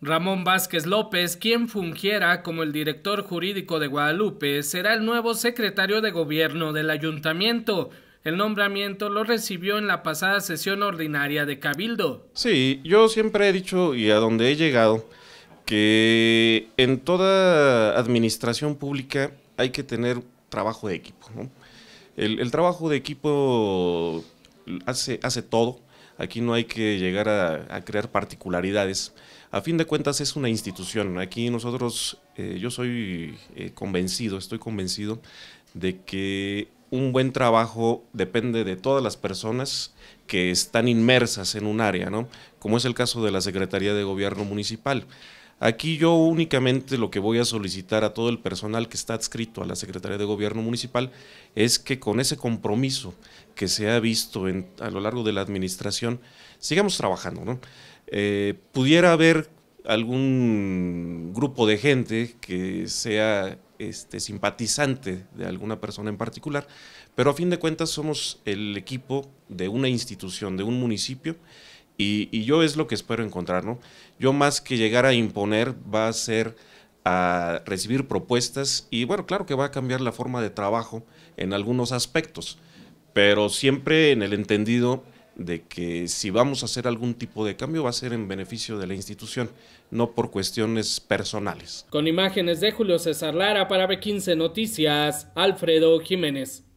Ramón Vázquez López, quien fungiera como el director jurídico de Guadalupe, será el nuevo secretario de gobierno del ayuntamiento. El nombramiento lo recibió en la pasada sesión ordinaria de Cabildo. Sí, yo siempre he dicho y a donde he llegado que en toda administración pública hay que tener trabajo de equipo. El, trabajo de equipo hace todo, Aquí no hay que llegar a, crear particularidades. A fin de cuentas es una institución. Aquí nosotros, eh, yo soy eh, convencido, estoy convencido de que un buen trabajo depende de todas las personas que están inmersas en un área, ¿no? Como es el caso de la Secretaría de Gobierno Municipal. Aquí yo únicamente lo que voy a solicitar a todo el personal que está adscrito a la Secretaría de Gobierno Municipal es que con ese compromiso que se ha visto a lo largo de la administración, sigamos trabajando. ¿no? Eh, pudiera haber algún grupo de gente que sea este, simpatizante de alguna persona en particular, pero a fin de cuentas somos el equipo de una institución, de un municipio, y, yo es lo que espero encontrar, ¿no? Yo más que llegar a imponer, va a ser a recibir propuestas y bueno, claro que va a cambiar la forma de trabajo en algunos aspectos, pero siempre en el entendido de que si vamos a hacer algún tipo de cambio va a ser en beneficio de la institución, no por cuestiones personales. Con imágenes de Julio César Lara para B15 Noticias, Alfredo Jiménez.